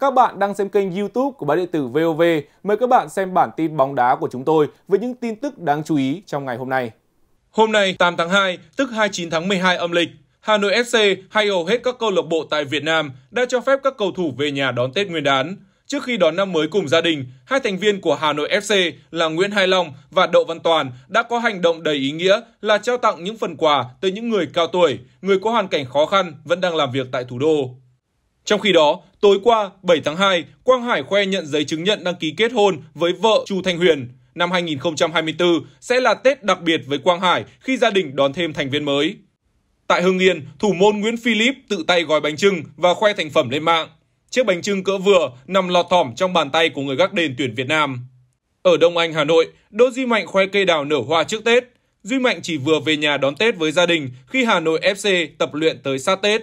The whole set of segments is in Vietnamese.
Các bạn đang xem kênh YouTube của báo điện tử VOV. Mời các bạn xem bản tin bóng đá của chúng tôi với những tin tức đáng chú ý trong ngày hôm nay. Hôm nay 8 tháng 2, tức 29 tháng 12 âm lịch, Hà Nội FC hay hầu hết các câu lạc bộ tại Việt Nam đã cho phép các cầu thủ về nhà đón Tết Nguyên đán. Trước khi đón năm mới cùng gia đình, hai thành viên của Hà Nội FC là Nguyễn Hai Long và Đậu Văn Toàn đã có hành động đầy ý nghĩa là trao tặng những phần quà tới những người cao tuổi, người có hoàn cảnh khó khăn vẫn đang làm việc tại thủ đô. Trong khi đó, tối qua 7 tháng 2, Quang Hải khoe nhận giấy chứng nhận đăng ký kết hôn với vợ Chu Thanh Huyền. Năm 2024 sẽ là Tết đặc biệt với Quang Hải khi gia đình đón thêm thành viên mới. Tại Hưng Yên, thủ môn Nguyễn Philip tự tay gói bánh trưng và khoe thành phẩm lên mạng. Chiếc bánh trưng cỡ vừa nằm lọt thỏm trong bàn tay của người gác đền tuyển Việt Nam. Ở Đông Anh, Hà Nội, Đỗ Duy Mạnh khoe cây đào nở hoa trước Tết. Duy Mạnh chỉ vừa về nhà đón Tết với gia đình khi Hà Nội FC tập luyện tới sát Tết.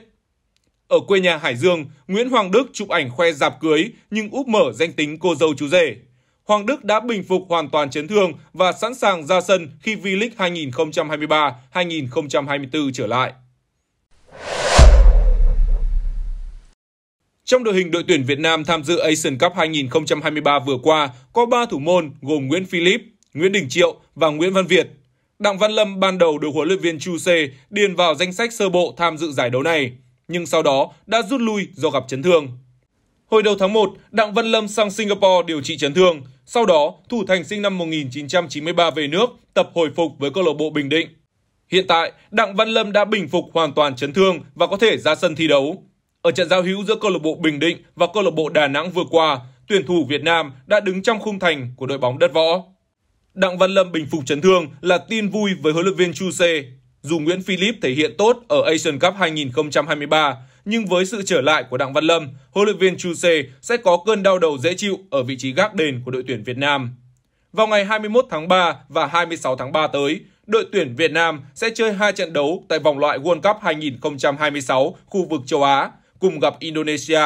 Ở quê nhà Hải Dương, Nguyễn Hoàng Đức chụp ảnh khoe dạp cưới nhưng úp mở danh tính cô dâu chú rể. Hoàng Đức đã bình phục hoàn toàn chấn thương và sẵn sàng ra sân khi V-League 2023-2024 trở lại. Trong đội hình đội tuyển Việt Nam tham dự Asian Cup 2023 vừa qua, có 3 thủ môn gồm Nguyễn Philip, Nguyễn Đình Triệu và Nguyễn Văn Việt. Đặng Văn Lâm ban đầu được huấn luyện viên Chu C điền vào danh sách sơ bộ tham dự giải đấu này nhưng sau đó đã rút lui do gặp chấn thương. Hồi đầu tháng 1, Đặng Văn Lâm sang Singapore điều trị chấn thương, sau đó thủ thành sinh năm 1993 về nước tập hồi phục với câu lạc bộ Bình Định. Hiện tại, Đặng Văn Lâm đã bình phục hoàn toàn chấn thương và có thể ra sân thi đấu. Ở trận giao hữu giữa câu lạc bộ Bình Định và câu lạc bộ Đà Nẵng vừa qua, tuyển thủ Việt Nam đã đứng trong khung thành của đội bóng đất võ. Đặng Văn Lâm bình phục chấn thương là tin vui với huấn luyện viên Chu Sê dù Nguyễn Philip thể hiện tốt ở Asian Cup 2023, nhưng với sự trở lại của Đặng Văn Lâm, huấn luyện viên Chuse sẽ có cơn đau đầu dễ chịu ở vị trí gác đền của đội tuyển Việt Nam. Vào ngày 21 tháng 3 và 26 tháng 3 tới, đội tuyển Việt Nam sẽ chơi hai trận đấu tại vòng loại World Cup 2026 khu vực châu Á, cùng gặp Indonesia.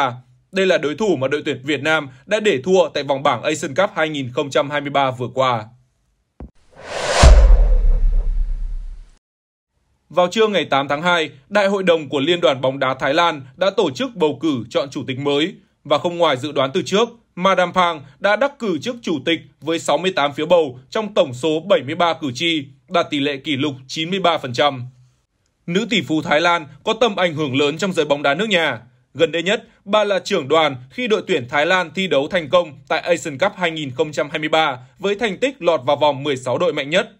Đây là đối thủ mà đội tuyển Việt Nam đã để thua tại vòng bảng Asian Cup 2023 vừa qua. Vào trưa ngày 8 tháng 2, Đại hội đồng của Liên đoàn bóng đá Thái Lan đã tổ chức bầu cử chọn chủ tịch mới. Và không ngoài dự đoán từ trước, Madam Pang đã đắc cử chức chủ tịch với 68 phiếu bầu trong tổng số 73 cử tri, đạt tỷ lệ kỷ lục 93%. Nữ tỷ phú Thái Lan có tầm ảnh hưởng lớn trong giới bóng đá nước nhà. Gần đây nhất, bà là trưởng đoàn khi đội tuyển Thái Lan thi đấu thành công tại Asian Cup 2023 với thành tích lọt vào vòng 16 đội mạnh nhất.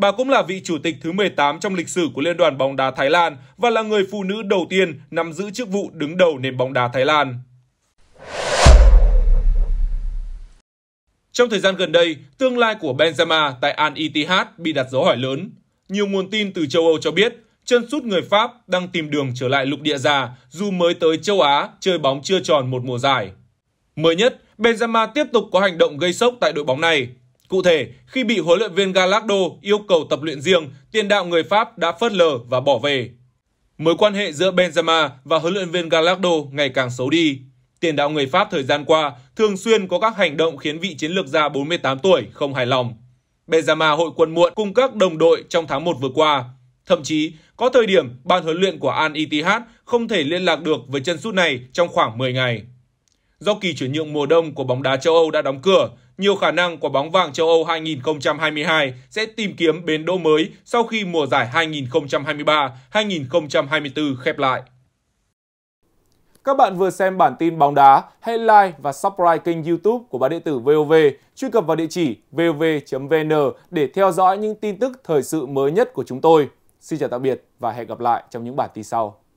Bà cũng là vị chủ tịch thứ 18 trong lịch sử của Liên đoàn bóng đá Thái Lan và là người phụ nữ đầu tiên nắm giữ chức vụ đứng đầu nền bóng đá Thái Lan. Trong thời gian gần đây, tương lai của Benzema tại Al Ittihad bị đặt dấu hỏi lớn. Nhiều nguồn tin từ châu Âu cho biết, chân sút người Pháp đang tìm đường trở lại lục địa già dù mới tới châu Á chơi bóng chưa tròn một mùa giải. Mới nhất, Benzema tiếp tục có hành động gây sốc tại đội bóng này. Cụ thể, khi bị huấn luyện viên Gallardo yêu cầu tập luyện riêng, tiền đạo người Pháp đã phớt lờ và bỏ về. Mối quan hệ giữa Benzema và huấn luyện viên Gallardo ngày càng xấu đi. Tiền đạo người Pháp thời gian qua thường xuyên có các hành động khiến vị chiến lược gia 48 tuổi không hài lòng. Benzema hội quân muộn cùng các đồng đội trong tháng 1 vừa qua. Thậm chí, có thời điểm ban huấn luyện của Al Ittihad không thể liên lạc được với chân sút này trong khoảng 10 ngày. Do kỳ chuyển nhượng mùa đông của bóng đá châu Âu đã đóng cửa, nhiều khả năng quả bóng vàng châu Âu 2022 sẽ tìm kiếm bến đỗ mới sau khi mùa giải 2023-2024 khép lại. Các bạn vừa xem bản tin bóng đá, hãy like và subscribe kênh YouTube của báo điện tử VOV, truy cập vào địa chỉ vov.vn để theo dõi những tin tức thời sự mới nhất của chúng tôi. Xin chào tạm biệt và hẹn gặp lại trong những bản tin sau.